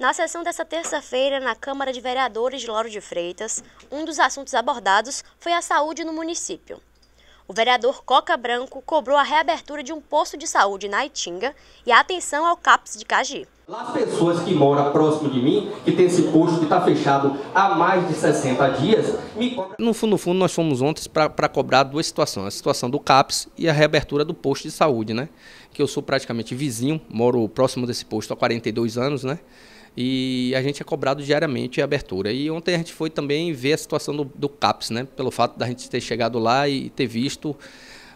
Na sessão desta terça-feira, na Câmara de Vereadores de Lauro de Freitas, um dos assuntos abordados foi a saúde no município. O vereador Coca Branco cobrou a reabertura de um posto de saúde na Itinga e a atenção ao CAPS de Cagi. Lá pessoas que moram próximo de mim, que tem esse posto que está fechado há mais de 60 dias, me No fundo, no fundo, nós fomos ontem para cobrar duas situações. A situação do CAPS e a reabertura do posto de saúde, né? Que eu sou praticamente vizinho, moro próximo desse posto há 42 anos, né? e a gente é cobrado diariamente a abertura. E ontem a gente foi também ver a situação do, do CAPS, né? Pelo fato da gente ter chegado lá e ter visto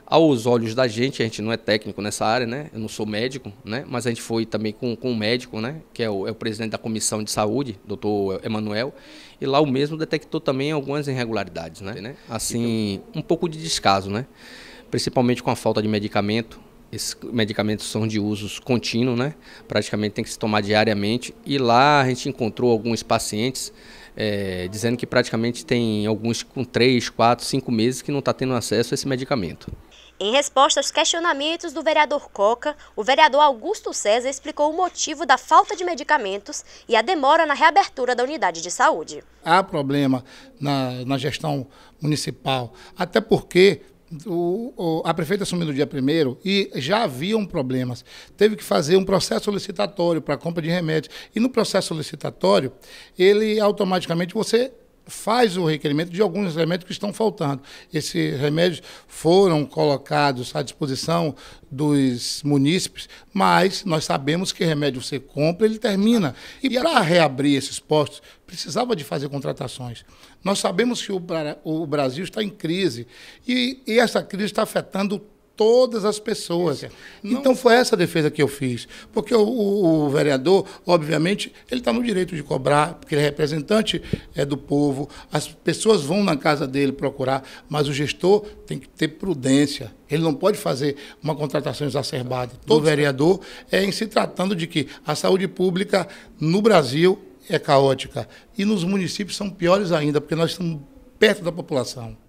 aos olhos da gente, a gente não é técnico nessa área, né? Eu não sou médico, né? Mas a gente foi também com, com um médico, né? Que é o, é o presidente da comissão de saúde, doutor Emanuel, e lá o mesmo detectou também algumas irregularidades, né? né? Assim, um pouco de descaso, né? Principalmente com a falta de medicamento, esses medicamentos são de uso contínuo, né? Praticamente tem que se tomar diariamente. E lá a gente encontrou alguns pacientes é, dizendo que praticamente tem alguns com 3, 4, 5 meses que não está tendo acesso a esse medicamento. Em resposta aos questionamentos do vereador Coca, o vereador Augusto César explicou o motivo da falta de medicamentos e a demora na reabertura da unidade de saúde. Há problema na, na gestão municipal, até porque o, o, a prefeita assumiu no dia 1 e já haviam problemas. Teve que fazer um processo licitatório para compra de remédios. E no processo licitatório, ele automaticamente você faz o requerimento de alguns remédios que estão faltando. Esses remédios foram colocados à disposição dos munícipes, mas nós sabemos que remédio você compra, ele termina. E para reabrir esses postos, precisava de fazer contratações. Nós sabemos que o Brasil está em crise e essa crise está afetando todas as pessoas. Então, não... Então foi essa defesa que eu fiz. Porque o, o, o vereador, obviamente, ele está no direito de cobrar, porque ele é representante é, do povo, as pessoas vão na casa dele procurar, mas o gestor tem que ter prudência. Ele não pode fazer uma contratação exacerbada. Todo né? vereador é em se tratando de que a saúde pública no Brasil é caótica. E nos municípios são piores ainda, porque nós estamos perto da população.